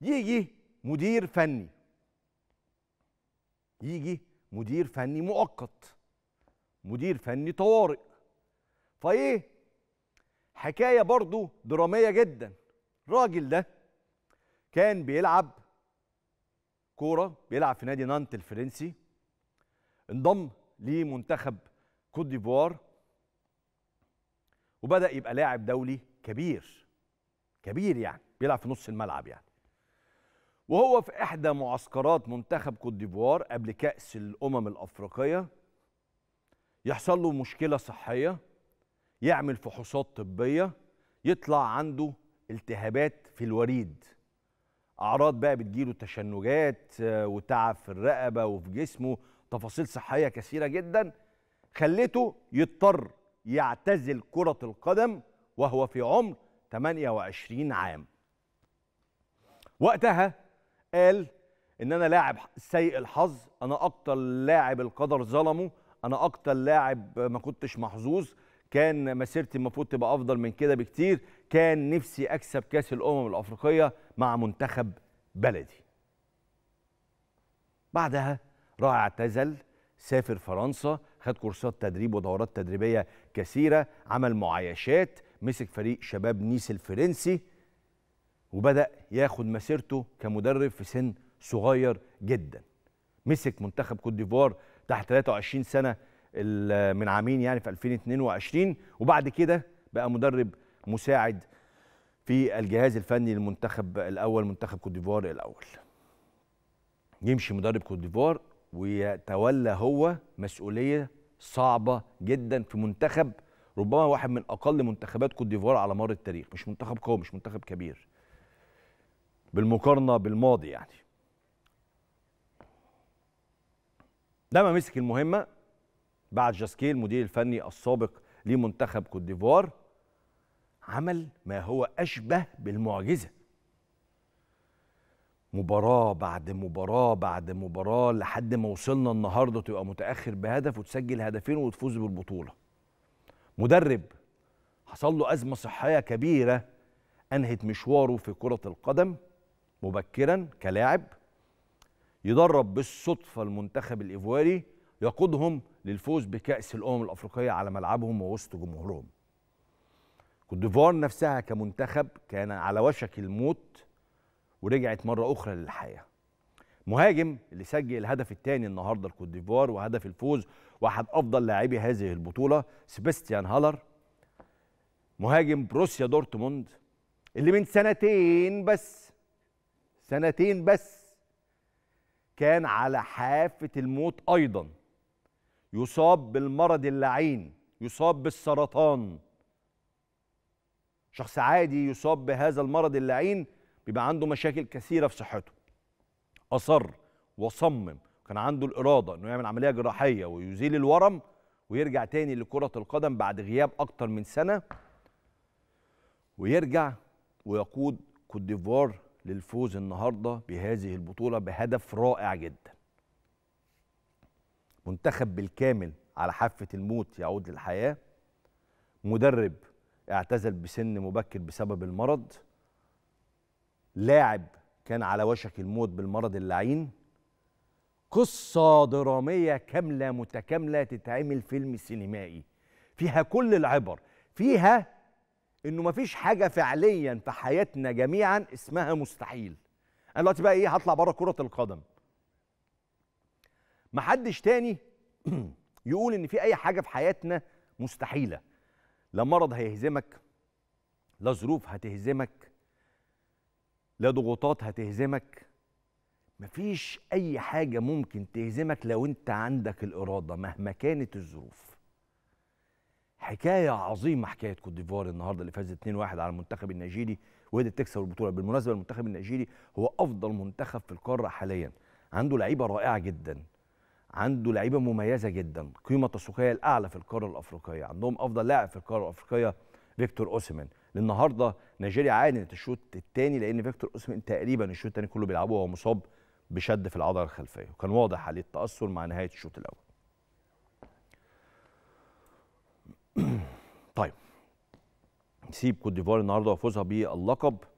يجي مدير فني يجي مدير فني مؤقت مدير فني طوارئ فايه حكايه برضو دراميه جدا الراجل ده كان بيلعب كوره بيلعب في نادي نانت الفرنسي انضم لمنتخب كوت ديفوار وبدا يبقى لاعب دولي كبير كبير يعني بيلعب في نص الملعب يعني وهو في إحدى معسكرات منتخب كوت ديفوار قبل كأس الأمم الأفريقية يحصل له مشكلة صحية يعمل فحوصات طبية يطلع عنده التهابات في الوريد أعراض بقى بتجيله تشنجات آه، وتعب في الرقبة وفي جسمه تفاصيل صحية كثيرة جدا خلته يضطر يعتزل كرة القدم وهو في عمر 28 عام وقتها قال ان انا لاعب سيء الحظ انا اكتر لاعب القدر ظلمه انا اكتر لاعب ما كنتش محظوظ كان مسيرتي المفروض تبقى افضل من كده بكتير كان نفسي اكسب كاس الامم الافريقيه مع منتخب بلدي بعدها راح اعتزل سافر فرنسا خد كورسات تدريب ودورات تدريبيه كثيره عمل معايشات مسك فريق شباب نيس الفرنسي وبدأ ياخد مسيرته كمدرب في سن صغير جدا مسك منتخب كوت ديفوار تحت 23 سنة من عامين يعني في 2022 وبعد كده بقى مدرب مساعد في الجهاز الفني للمنتخب الأول منتخب كوت ديفوار الأول يمشي مدرب كوت ديفوار ويتولى هو مسؤولية صعبة جدا في منتخب ربما واحد من أقل منتخبات كوت ديفوار على مر التاريخ مش منتخب قوي مش منتخب كبير بالمقارنه بالماضي يعني لما مسك المهمه بعد جاسكيل المدير الفني السابق لمنتخب كوت ديفوار عمل ما هو اشبه بالمعجزه مباراة بعد مباراة بعد مباراة لحد ما وصلنا النهاردة تبقى متأخر بهدف وتسجل هدفين وتفوز بالبطولة مدرب حصل له أزمة صحية كبيرة أنهت مشواره في كرة القدم مبكرا كلاعب يدرب بالصدفة المنتخب الإيفواري يقودهم للفوز بكأس الأمم الأفريقية على ملعبهم ووسط جمهورهم كوت ديفوار نفسها كمنتخب كان على وشك الموت ورجعت مرة أخرى للحياة مهاجم اللي سجل الهدف الثاني النهارده لكوت ديفوار وهدف الفوز واحد افضل لاعبي هذه البطوله سيباستيان هالر مهاجم بروسيا دورتموند اللي من سنتين بس سنتين بس كان على حافة الموت أيضا يصاب بالمرض اللعين يصاب بالسرطان شخص عادي يصاب بهذا المرض اللعين بيبقى عنده مشاكل كثيرة في صحته أصر وصمم كان عنده الإرادة أنه يعمل عملية جراحية ويزيل الورم ويرجع تاني لكرة القدم بعد غياب أكتر من سنة ويرجع ويقود كوت ديفوار للفوز النهارده بهذه البطوله بهدف رائع جدا. منتخب بالكامل على حافه الموت يعود للحياه. مدرب اعتزل بسن مبكر بسبب المرض. لاعب كان على وشك الموت بالمرض اللعين. قصه دراميه كامله متكامله تتعمل فيلم سينمائي. فيها كل العبر، فيها انه مفيش حاجه فعليا في حياتنا جميعا اسمها مستحيل انا دلوقتي بقى ايه هطلع بره كره القدم محدش تاني يقول ان في اي حاجه في حياتنا مستحيله لا مرض هيهزمك لا ظروف هتهزمك لا ضغوطات هتهزمك مفيش اي حاجه ممكن تهزمك لو انت عندك الاراده مهما كانت الظروف حكايه عظيمه حكايه كوت ديفوار النهارده اللي فازت 2-1 على المنتخب النيجيري وقدرت تكسب البطوله بالمناسبه المنتخب النيجيري هو افضل منتخب في القاره حاليا عنده لعيبه رائعه جدا عنده لعيبه مميزه جدا قيمه تسويقيه الاعلى في القاره الافريقيه عندهم افضل لاعب في القاره الافريقيه فيكتور اوسمان النهارده نيجيريا عانت الشوط الثاني لان فيكتور اوسمان تقريبا الشوط الثاني كله بيلعبوه وهو مصاب بشد في العضله الخلفيه وكان واضح عليه التاثر مع نهايه الشوط الاول طيب نسيب كوت ديفوار النهارده وفوزها باللقب